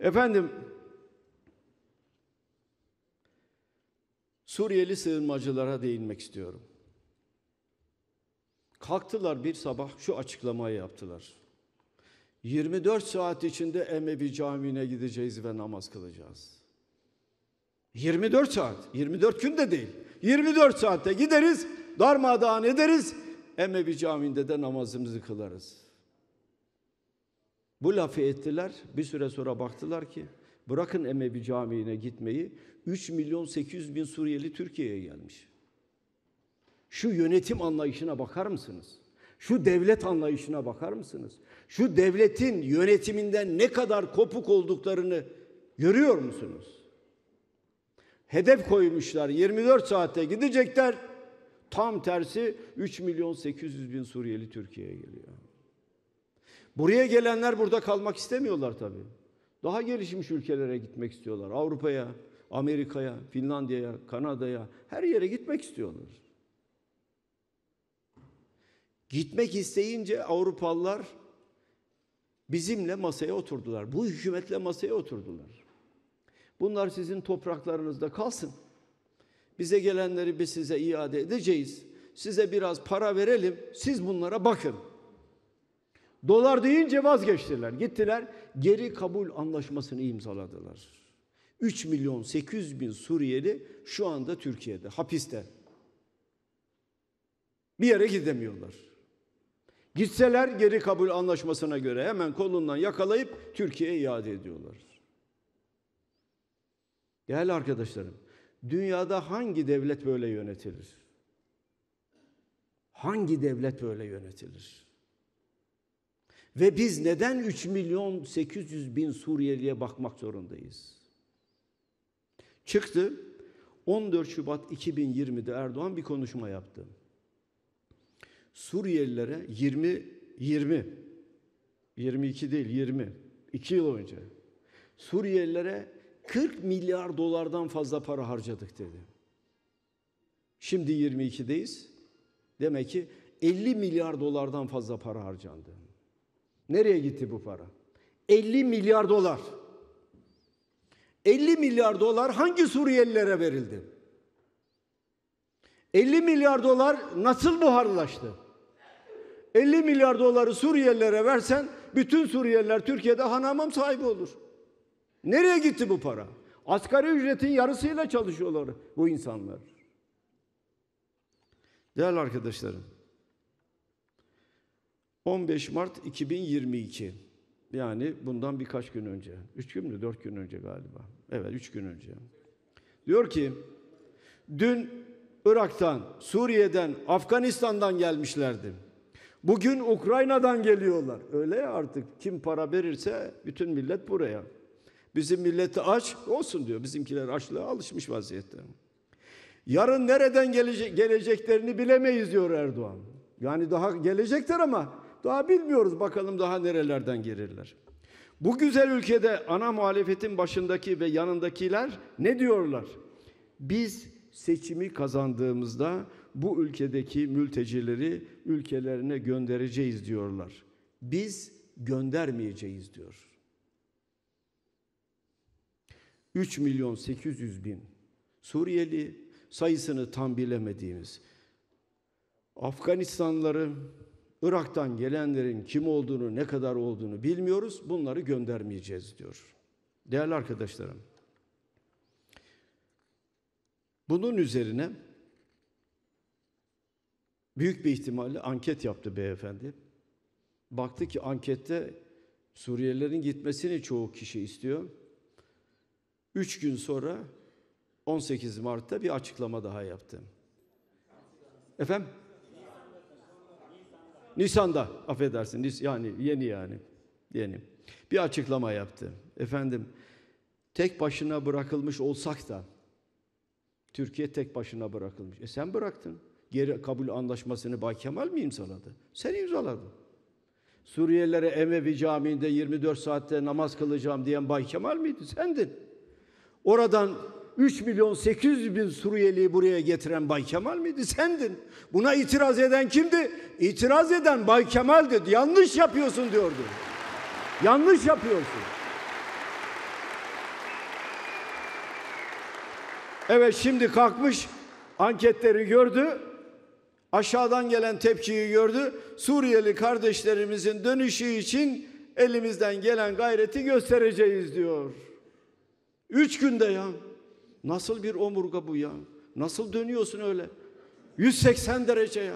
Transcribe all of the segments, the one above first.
Efendim, Suriyeli sığınmacılara değinmek istiyorum. Kalktılar bir sabah şu açıklamayı yaptılar. 24 saat içinde Emevi Camii'ne gideceğiz ve namaz kılacağız. 24 saat, 24 gün de değil. 24 saatte gideriz, darmadağın ederiz, Emevi Camii'nde de namazımızı kılarız. Bu lafı ettiler. Bir süre sonra baktılar ki bırakın Emevi Camii'ne gitmeyi 3 milyon 800 bin Suriyeli Türkiye'ye gelmiş. Şu yönetim anlayışına bakar mısınız? Şu devlet anlayışına bakar mısınız? Şu devletin yönetiminden ne kadar kopuk olduklarını görüyor musunuz? Hedef koymuşlar 24 saatte gidecekler. Tam tersi 3 milyon 800 bin Suriyeli Türkiye'ye geliyor. Buraya gelenler burada kalmak istemiyorlar tabii. Daha gelişmiş ülkelere gitmek istiyorlar. Avrupa'ya, Amerika'ya, Finlandiya'ya, Kanada'ya her yere gitmek istiyorlar. Gitmek isteyince Avrupalılar bizimle masaya oturdular. Bu hükümetle masaya oturdular. Bunlar sizin topraklarınızda kalsın. Bize gelenleri biz size iade edeceğiz. Size biraz para verelim. Siz bunlara bakın. Dolar deyince vazgeçtiler. Gittiler geri kabul anlaşmasını imzaladılar. 3 milyon 800 bin Suriyeli şu anda Türkiye'de hapiste. Bir yere gidemiyorlar. Gitseler geri kabul anlaşmasına göre hemen kolundan yakalayıp Türkiye'ye iade ediyorlar. Değerli arkadaşlarım, dünyada hangi devlet böyle yönetilir? Hangi devlet böyle yönetilir? Ve biz neden 3 milyon 800 bin Suriyeliye bakmak zorundayız? Çıktı. 14 Şubat 2020'de Erdoğan bir konuşma yaptı. Suriyelilere 20 20 22 değil 20 2 yıl önce Suriyelilere 40 milyar dolardan fazla para harcadık dedi. Şimdi 22'deyiz. Demek ki 50 milyar dolardan fazla para harcandı. Nereye gitti bu para? 50 milyar dolar. 50 milyar dolar hangi Suriyelilere verildi? 50 milyar dolar nasıl buharlaştı? 50 milyar doları Suriyelilere versen bütün Suriyeliler Türkiye'de hanamam sahibi olur. Nereye gitti bu para? Asgari ücretin yarısıyla çalışıyorlar bu insanlar. Değerli arkadaşlarım, 15 Mart 2022. Yani bundan birkaç gün önce. Üç gün mü? Dört gün önce galiba. Evet, üç gün önce. Diyor ki, dün Irak'tan, Suriye'den, Afganistan'dan gelmişlerdi. Bugün Ukrayna'dan geliyorlar. Öyle ya artık kim para verirse bütün millet buraya. Bizim milleti aç olsun diyor. Bizimkiler açlığa alışmış vaziyette. Yarın nereden gelecek geleceklerini bilemeyiz diyor Erdoğan. Yani daha gelecekler ama daha bilmiyoruz bakalım daha nerelerden gelirler. Bu güzel ülkede ana muhalefetin başındaki ve yanındakiler ne diyorlar? Biz seçimi kazandığımızda bu ülkedeki mültecileri ülkelerine göndereceğiz diyorlar. Biz göndermeyeceğiz diyor. 3 milyon 800 bin Suriyeli sayısını tam bilemediğimiz Afganistanları, Irak'tan gelenlerin kim olduğunu, ne kadar olduğunu bilmiyoruz. Bunları göndermeyeceğiz diyor. Değerli arkadaşlarım. Bunun üzerine büyük bir ihtimalle anket yaptı beyefendi. Baktı ki ankette Suriyelilerin gitmesini çoğu kişi istiyor. Üç gün sonra 18 Mart'ta bir açıklama daha yaptı. Efendim? Nisan'da affedersin yani yeni yani yeni bir açıklama yaptı. Efendim tek başına bırakılmış olsak da Türkiye tek başına bırakılmış. E sen bıraktın. Geri kabul anlaşmasını Bay Kemal mi imzaladı? Sen imzaladın. Suriyelilere Emevi Camii'nde 24 saatte namaz kılacağım diyen Bay Kemal miydi? Sendin. Oradan 3 milyon 800 bin Suriyeli'yi buraya getiren Bay Kemal miydi? Sendin. Buna itiraz eden kimdi? İtiraz eden Bay Kemal dedi. Yanlış yapıyorsun diyordu. Yanlış yapıyorsun. Evet şimdi kalkmış anketleri gördü. Aşağıdan gelen tepkiyi gördü. Suriyeli kardeşlerimizin dönüşü için elimizden gelen gayreti göstereceğiz diyor. Üç günde ya. Nasıl bir omurga bu ya? Nasıl dönüyorsun öyle? 180 derece ya.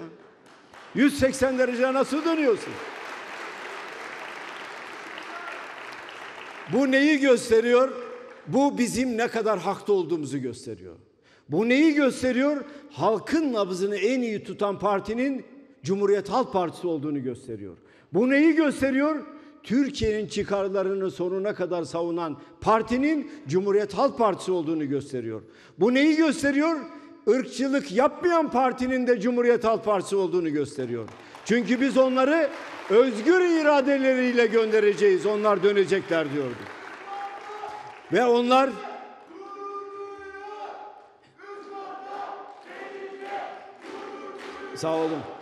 180 derece nasıl dönüyorsun? Bu neyi gösteriyor? Bu bizim ne kadar haklı olduğumuzu gösteriyor. Bu neyi gösteriyor? Halkın nabzını en iyi tutan partinin Cumhuriyet Halk Partisi olduğunu gösteriyor. Bu neyi gösteriyor? Türkiye'nin çıkarlarını sonuna kadar savunan partinin Cumhuriyet Halk Partisi olduğunu gösteriyor. Bu neyi gösteriyor? Irkçılık yapmayan partinin de Cumhuriyet Halk Partisi olduğunu gösteriyor. Çünkü biz onları özgür iradeleriyle göndereceğiz. Onlar dönecekler diyordu. Ve onlar Sağ olun.